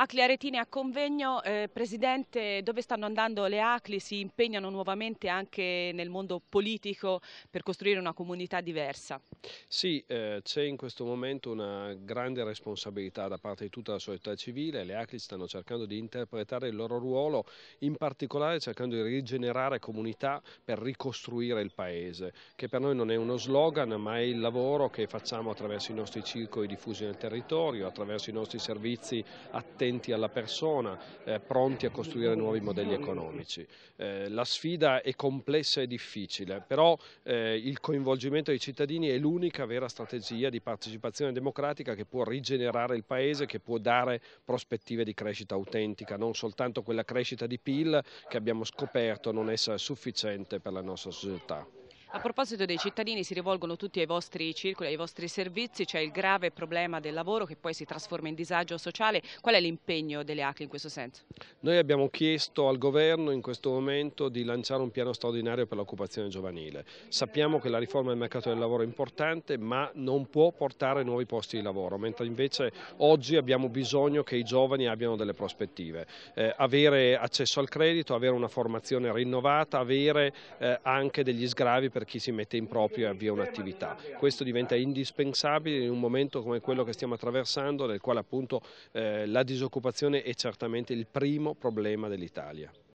Acli Claretini a convegno, eh, Presidente, dove stanno andando le ACLI? Si impegnano nuovamente anche nel mondo politico per costruire una comunità diversa? Sì, eh, c'è in questo momento una grande responsabilità da parte di tutta la società civile, le ACLI stanno cercando di interpretare il loro ruolo, in particolare cercando di rigenerare comunità per ricostruire il Paese, che per noi non è uno slogan ma è il lavoro che facciamo attraverso i nostri circoli diffusi nel territorio, attraverso i nostri servizi attenti attenti alla persona, eh, pronti a costruire nuovi modelli economici. Eh, la sfida è complessa e difficile, però eh, il coinvolgimento dei cittadini è l'unica vera strategia di partecipazione democratica che può rigenerare il Paese, che può dare prospettive di crescita autentica, non soltanto quella crescita di PIL che abbiamo scoperto non essere sufficiente per la nostra società. A proposito dei cittadini, si rivolgono tutti ai vostri circoli, ai vostri servizi, c'è il grave problema del lavoro che poi si trasforma in disagio sociale. Qual è l'impegno delle ACLI in questo senso? Noi abbiamo chiesto al governo in questo momento di lanciare un piano straordinario per l'occupazione giovanile. Sappiamo che la riforma del mercato del lavoro è importante, ma non può portare nuovi posti di lavoro, mentre invece oggi abbiamo bisogno che i giovani abbiano delle prospettive. Eh, avere accesso al credito, avere una formazione rinnovata, avere eh, anche degli sgravi per per chi si mette in proprio e avvia un'attività. Questo diventa indispensabile in un momento come quello che stiamo attraversando, nel quale appunto eh, la disoccupazione è certamente il primo problema dell'Italia.